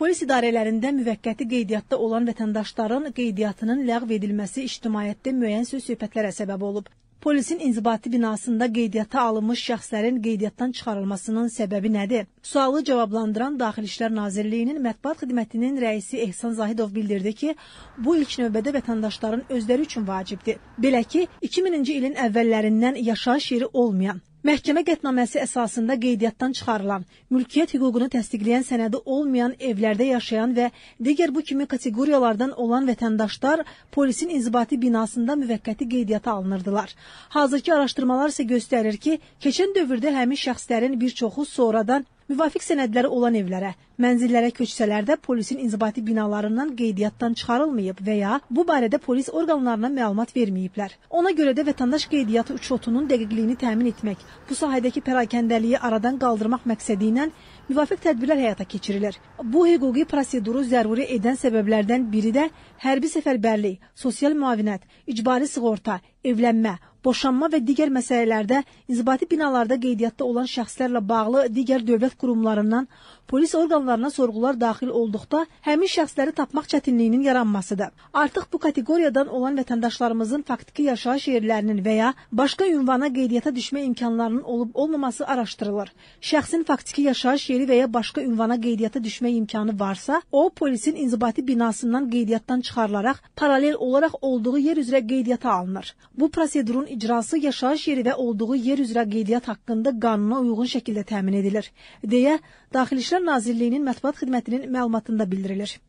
Polis idarələrində müvəqqəti qeydiyyatda olan vətəndaşların qeydiyyatının ləğv edilməsi ictimaiyyətdə müəyyən söz-söhbətlərə səbəb olub. Polisin inzibati binasında qeydiyyata alınmış şəxslərin qeydiyyatdan çıxarılmasının səbəbi nədir? Sualı cavablandıran Daxili İşlər Nazirliyinin mətbuat xidmətinin rəisi Ehsan Zahidov bildirdi ki, bu ilk növbədə vətəndaşların özləri üçün vacibdir. Belə ki, 2000-ci ilin əvvəllərindən yaşayış yeri olmayan Məhkəmə qətnaməsi əsasında qeydiyyatdan çıxarılan, mülkiyyət hüququnu təsdiqləyən sənədi olmayan evlərdə yaşayan və digər bu kimi kateqoriyalardan olan vətəndaşlar polisin inzibati binasında müvəqqəti qeydiyyata alınırdılar. Hazırki araşdırmalar isə göstərir ki, keçən dövrdə həmin şəxslərin bir çoxu sonradan müvafiq sənədləri olan evlərə, mənzillərə köçsələr də polisin inzibati binalarından qeydiyyatdan çıxarılmayıb və ya bu barədə polis orqanlarına məlumat verməyiblər. Ona görə də vətəndaş qeydiyyatı uçotunun dəqiqliyini təmin etmək, bu sahədəki pərakəndəliyi aradan qaldırmaq məqsədi ilə müvafiq tədbirlər həyata keçirilir. Bu hüquqi proseduru zəruri edən səbəblərdən biri də hərbi səfərbərlik, sosial müavinət, icbari sığorta, evlənmə, boşanma və digər məsələlərdə inzibati binalarda qeydiyyatda olan şəxslərlə bağlı digər dövlət qurumlarından polis orqanlarına sorğular daxil olduqda həmin şəxsləri tapmaq çətinliyinin yaranmasıdır. Artıq bu kateqoriyadan olan vətəndaşlarımızın faktiki yaşayış yerlərinin və ya başqa ünvana qeydiyyata düşmə imkanlarının olub-olmaması araşdırılır. Şəxsin faktiki yaşayış yeri və ya başqa ünvana qeydiyyata düşmə imkanı varsa, o polisin inzibati binasından qeydiyyatdan çıxarılaraq paralel olaraq olduğu yer üzrə qeydiyyata alınır. Bu prosedurun icrası yaşayış yeri və olduğu yer üzrə qeydiyyat haqqında qanuna uyğun şəkildə təmin edilir, deyə Daxili İşlər Nazirliyinin mətbuat xidmətinin məlumatında bildirilir.